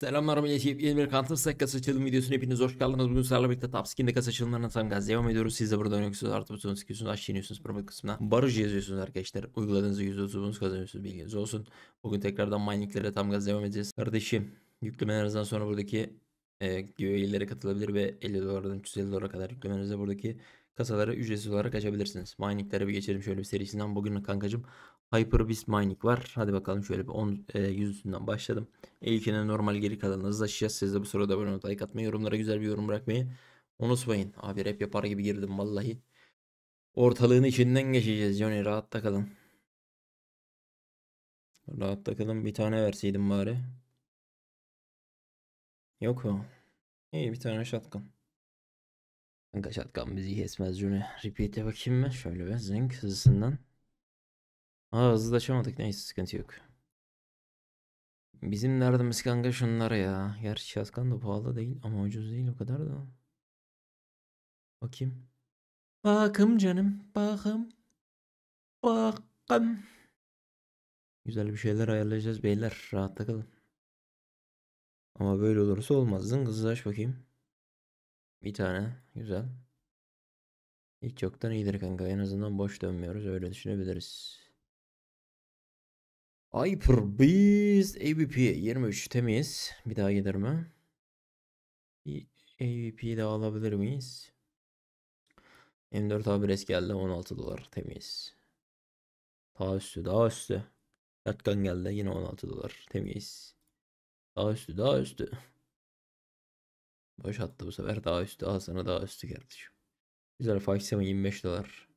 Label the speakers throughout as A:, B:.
A: Selamlar millet yeni bir Counter Strike kasa açılım videosuna hepiniz hoş geldiniz. Bugün sizlerle birlikte Top Skin'de kasa açılımlarına tam gaz devam ediyoruz. Siz de burada oynuyorsunuz. Artı butonunu sıkıyorsunuz. Aşağı iniyorsunuz. Promo kısmına. Barucu yazıyorsunuz arkadaşlar. Uyguladığınızda %30 bonus kazanıyorsunuz. Bilginiz olsun. Bugün tekrardan mininglere tam gaz devam edeceğiz. Kardeşim yüklemenizden sonra buradaki e, GOE'lere katılabilir ve 50 dolardan 350 dolara kadar yüklemenizde buradaki kasalara ücretsiz olarak açabilirsiniz. Mininglere bir geçelim şöyle bir serisinden. Bugün kankacım Hyper Beast Mining var. Hadi bakalım şöyle bir 10 e, 100 üstünden başladım. İlkine normal geri kalanını hızlaşacağız. Siz de bu sırada böyle olmayı, like atmayı, yorumlara güzel bir yorum bırakmayı unutmayın. Abi rap yapar gibi girdim vallahi. Ortalığın içinden geçeceğiz Johnny rahat takalım. Rahat takalım. bir tane verseydim bari. Yok o. İyi bir tane shotgun. Kanka şatkan bizi kesmez Juni. Repeat'e bakayım mı? Şöyle bir zinc hızısından. Aa hızlılaşamadık. Neyse sıkıntı yok. Bizim derdimiz kanka şunlara ya. Gerçi şatkan da pahalı değil ama ucuz değil o kadar da. Bakayım. Bakım canım. Bakım. Bakım. Güzel bir şeyler ayarlayacağız beyler. Rahat takılın. Ama böyle olursa olmaz. Zıngızlaş bakayım. Bir tane. Güzel. Hiç yoktan iyidir kanka. En azından boş dönmüyoruz. Öyle düşünebiliriz. Hyper Beast AVP 23 temiz. Bir daha gelir mi? AVP'yi de alabilir miyiz? M4 geldi 16 dolar temiz. Daha üstü daha üstü. Yatkan geldi yine 16 dolar temiz. Daha üstü daha üstü. Boş attı bu sefer. Daha üstü al sana daha üstü kardeşim. Güzel Fahişsema 25 dolar.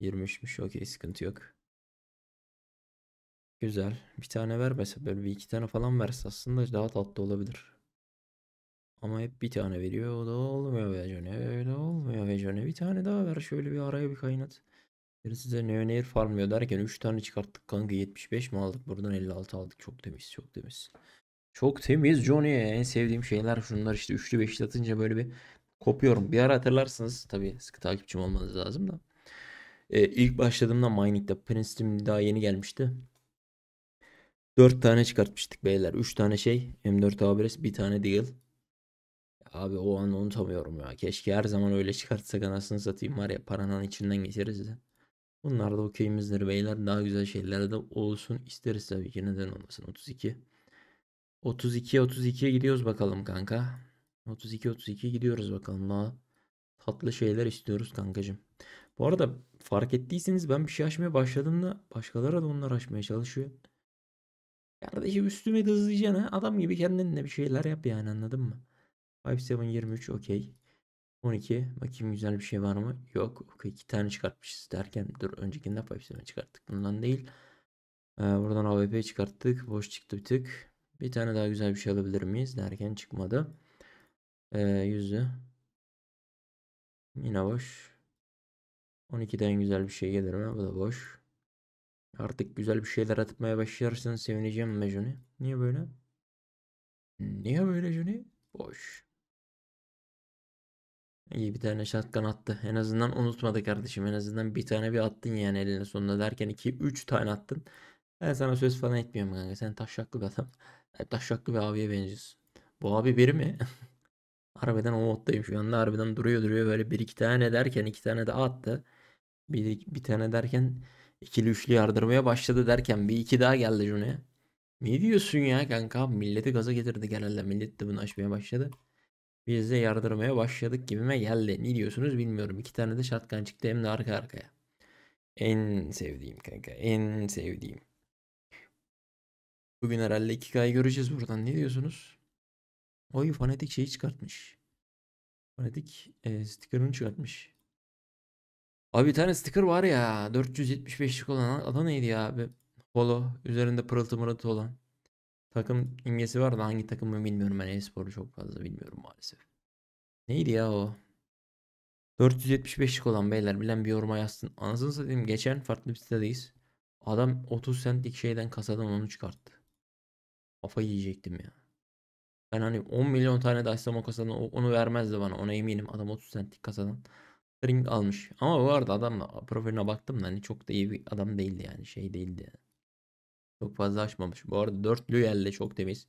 A: 23'müş okey sıkıntı yok. Güzel. Bir tane vermese böyle bir iki tane falan verse aslında daha tatlı olabilir. Ama hep bir tane veriyor. O da olmuyor Vejone. Öyle olmuyor Vejone. Bir tane daha ver. Şöyle bir araya bir kaynat. Bir size Neonair farmlıyor derken 3 tane çıkarttık kanka. 75 mi aldık? Buradan 56 aldık. Çok temiz. Çok temiz. Çok temiz Johnny. En sevdiğim şeyler şunlar işte üçlü beşli atınca böyle bir kopuyorum. Bir ara hatırlarsınız. Tabii sıkı takipçim olmanız lazım da. Ee, ilk başladığımda Mining'de Princeton daha yeni gelmişti. Dört tane çıkartmıştık beyler. Üç tane şey M4 Abres bir tane değil. Abi o an unutamıyorum ya. Keşke her zaman öyle çıkartsak anasını satayım var ya paranın içinden geçeriz de. Bunlar da okeyimizdir beyler. Daha güzel şeyler de olsun isteriz tabii ki. Neden olmasın? 32. 32 32'ye gidiyoruz bakalım kanka. 32 32 gidiyoruz bakalım. Daha tatlı şeyler istiyoruz kankacığım. Bu arada fark ettiyseniz ben bir şey açmaya başladığımda başkaları da onlar açmaya çalışıyor. Kardeşim üstüme de hızlayacağına adam gibi kendinle bir şeyler yap yani anladın mı? 5723 okey. 12 bakayım güzel bir şey var mı? Yok. Okey 2 tane çıkartmışız derken dur öncekinde 57 çıkarttık. Bundan değil. Ee, buradan AWP çıkarttık. Boş çıktı bir tık. Bir tane daha güzel bir şey alabilir miyiz derken çıkmadı. Ee, yüzü. Yine boş. 12'den güzel bir şey gelir mi? Bu da boş. Artık güzel bir şeyler atmaya başlarsın sevineceğim Mejuni. Niye böyle? Niye böyle Juni? Boş. İyi bir tane şatkan attı. En azından unutmadı kardeşim. En azından bir tane bir attın yani eline sonunda derken 2-3 tane attın. Ben sana söz falan etmiyorum kanka. Sen taşaklı bir adam. E, Hatta şaklı bir abiye benziyorsun. Bu abi biri mi? harbiden o moddayım şu anda. Harbiden duruyor duruyor böyle bir iki tane derken iki tane de attı. Bir, bir tane derken ikili üçlü yardırmaya başladı derken bir iki daha geldi June'ye. Ne diyorsun ya kanka? Milleti gaza getirdi genelde. Millet de bunu açmaya başladı. Biz de yardırmaya başladık gibime geldi. Ne diyorsunuz bilmiyorum. İki tane de şatkan çıktı hem de arka arkaya. En sevdiğim kanka. En sevdiğim. Bugün herhalde 2K'yı göreceğiz buradan. Ne diyorsunuz? Oy fanatik şeyi çıkartmış. Fanatik e, sticker'ını çıkartmış. Abi bir tane sticker var ya 475'lik olan adı neydi ya abi? Polo üzerinde pırıltı mırıltı olan. Takım imgesi var da hangi takım mı bilmiyorum ben e-sporu çok fazla bilmiyorum maalesef. Neydi ya o? 475'lik olan beyler bilen bir yoruma yazsın. Anasını satayım geçen farklı bir sitedeyiz. Adam 30 centlik şeyden kasadan onu çıkarttı. Kafa yiyecektim ya. Ben hani 10 milyon tane Dysamo makasadan onu vermezdi bana. Ona eminim. Adam 30 centlik kasadan ring almış. Ama bu arada adamla profiline baktım da hani çok da iyi bir adam değildi yani. Şey değildi yani. Çok fazla açmamış. Bu arada 4 Lüyel'de çok temiz.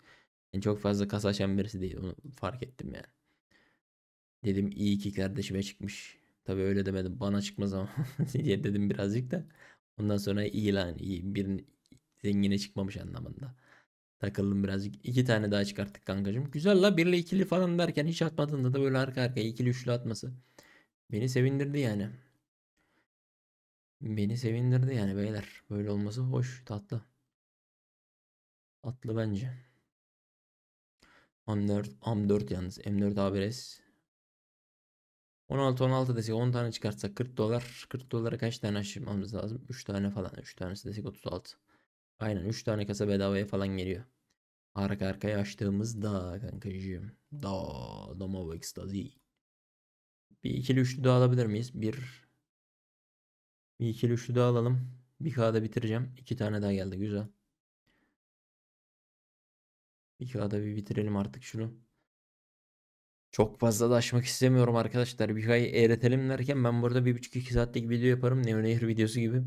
A: Yani çok fazla kasa açan birisi değil. Onu fark ettim yani. Dedim iyi ki kardeşime çıkmış. Tabi öyle demedim. Bana çıkmaz ama diye dedim birazcık da. Ondan sonra iyi lan iyi. Birinin zengine çıkmamış anlamında. Takıldım birazcık. İki tane daha çıkarttık kankacığım. Güzel la birli ikili falan derken hiç atmadığında da böyle arka arkaya ikili üçlü atması. Beni sevindirdi yani. Beni sevindirdi yani beyler. Böyle olması hoş tatlı. Tatlı bence. M4, M4 yalnız. M4 16 16 desek 10 tane çıkartsak 40 dolar. 40 dolara kaç tane aşırmamız lazım? 3 tane falan. 3 tanesi desek 36. Aynen 3 tane kasa bedavaya falan geliyor. Arka arkaya açtığımızda kankacığım. Da Domov Ekstazi. Bir ikili üçlü daha alabilir miyiz? Bir bir ikili üçlü daha alalım. Bir kağıda bitireceğim. İki tane daha geldi. Güzel. Bir kağıda bir bitirelim artık şunu. Çok fazla da aşmak istemiyorum arkadaşlar. Bir kayı eğretelim derken ben burada bir buçuk iki saatlik video yaparım. Neo videosu gibi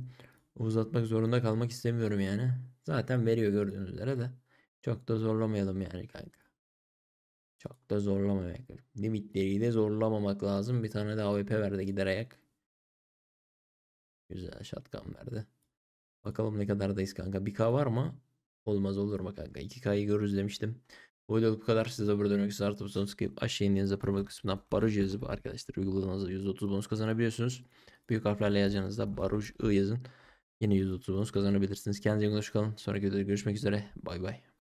A: uzatmak zorunda kalmak istemiyorum yani. Zaten veriyor gördüğünüz üzere de. Çok da zorlamayalım yani kanka. Çok da zorlamamak. Limitleri de zorlamamak lazım. Bir tane daha AWP verdi gider ayak. Güzel şatkan verdi. Bakalım ne kadardayız kanka. 1K var mı? Olmaz olur mu kanka? 2K'yı görürüz demiştim. Bu videoluk bu kadar. Size de burada dönmek için artı butonuna tıklayıp aşağı indiğinizde promo kısmından Baruj yazıp arkadaşlar uygulamanızda %30 bonus kazanabiliyorsunuz. Büyük harflerle yazacağınızda Baruj I yazın. Yine 130 kazanabilirsiniz. Kendinize iyi bakın. Sonraki videoda görüşmek üzere. Bay bay.